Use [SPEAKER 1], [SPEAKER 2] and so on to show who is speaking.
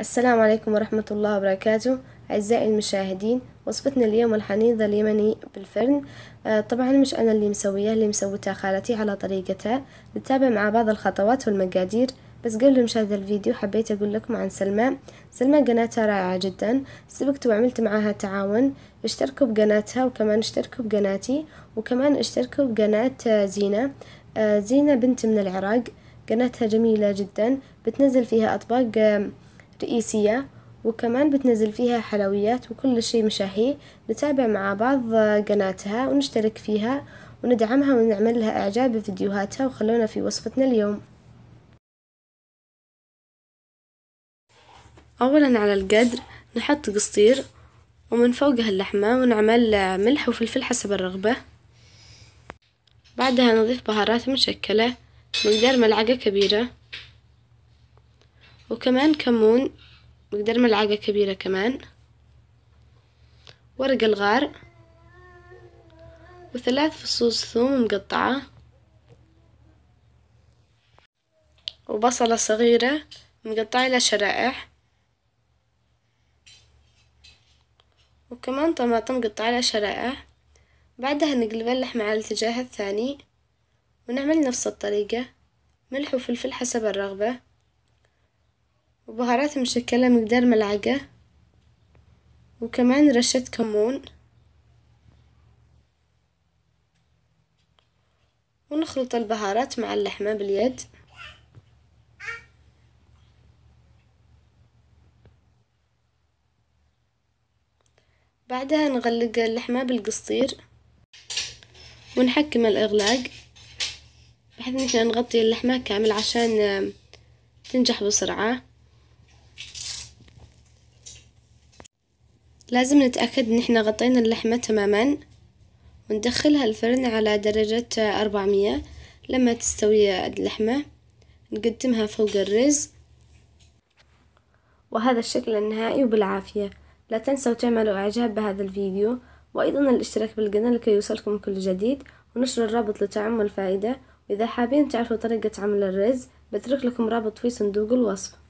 [SPEAKER 1] السلام عليكم ورحمة الله وبركاته أعزائي المشاهدين وصفتنا اليوم الحنيذة اليمني بالفرن آه، طبعا مش أنا اللي مسويها اللي مسويتها خالتي على طريقتها نتابع مع بعض الخطوات والمقادير بس قبل مشاهدة الفيديو حبيت أقول لكم عن سلمى سلمى قناتها رائعة جدا سبقت وعملت معاها تعاون اشتركوا بقناتها وكمان اشتركوا بقناتي وكمان اشتركوا بقناة آه، زينة آه، زينة بنت من العراق قناتها جميلة جدا بتنزل فيها أطباق رئيسية وكمان بتنزل فيها حلويات وكل شي مشاهي نتابع مع بعض آه، قناتها ونشترك فيها وندعمها ونعمل لها إعجاب بفيديوهاتها وخلونا في وصفتنا اليوم أولا على القدر نحط قصدير ومن فوقها اللحمة ونعمل آه، ملح وفلفل حسب الرغبة بعدها نضيف بهارات مشكلة مقدار ملعقة كبيرة وكمان كمون بقدر ملعقة كبيرة كمان ورق الغار وثلاث فصوص ثوم مقطعة وبصلة صغيرة مقطعة إلى شرائح وكمان طماطم مقطعة إلى شرائح بعدها نقلب اللحم على الاتجاه الثاني ونعمل نفس الطريقة ملح وفلفل حسب الرغبة وبهارات مشكلة مقدار ملعقة وكمان رشة كمون ونخلط البهارات مع اللحمة باليد بعدها نغلق اللحمة بالقصدير ونحكم الإغلاق بحيث إن احنا نغطي اللحمة كامل عشان تنجح بسرعة لازم نتأكد ان احنا غطينا اللحمة تماما وندخلها الفرن على درجة أربعمية لما تستوي اللحمة نقدمها فوق الرز وهذا الشكل النهائي وبالعافية لا تنسوا تعملوا إعجاب بهذا الفيديو وأيضا الاشتراك بالقناة لكي يوصلكم كل جديد ونشر الرابط لتعم الفائدة وإذا حابين تعرفوا طريقة عمل الرز بترك لكم رابط في صندوق الوصف